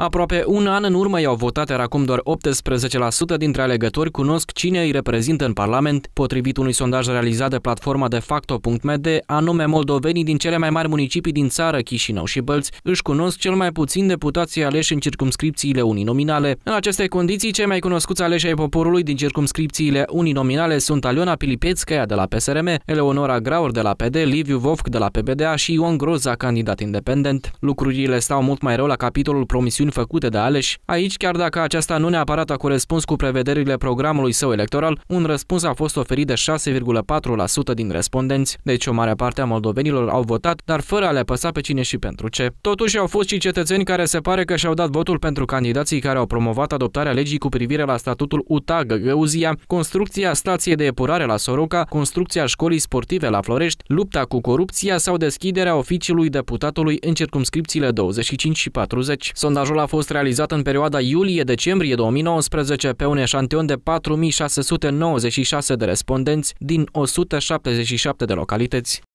Aproape un an în urmă i-au votat, iar acum doar 18% dintre alegători cunosc cine îi reprezintă în Parlament, potrivit unui sondaj realizat de platforma de facto.md, anume moldovenii din cele mai mari municipii din țară, Chișinău și Bălți, își cunosc cel mai puțin deputații aleși în circumscripțiile uninominale. În aceste condiții, cei mai cunoscuți aleși ai poporului din circumscripțiile uninominale sunt Aliona Pilipețcaia de la PSRM, Eleonora Graur de la PD, Liviu Vovc de la PBDA și Ion Groza, candidat independent. Lucrurile stau mult mai rău la capitolul promisiuni promisiuni făcute de aleși, aici chiar dacă aceasta nu neapărat a corespuns cu prevederile programului său electoral, un răspuns a fost oferit de 6,4% din respondenți, deci o mare parte a moldovenilor au votat, dar fără a le păsa pe cine și pentru ce. Totuși au fost și cetățeni care se pare că și-au dat votul pentru candidații care au promovat adoptarea legii cu privire la statutul UTAG Găuzia, construcția stației de epurare la Soroca, construcția școlii sportive la Florești, lupta cu corupția sau deschiderea oficiului deputatului în circumscripțiile 25 și 40. Sondajul a fost realizat în perioada iulie-decembrie 2019 pe un eșantion de 4696 de respondenți din 177 de localități.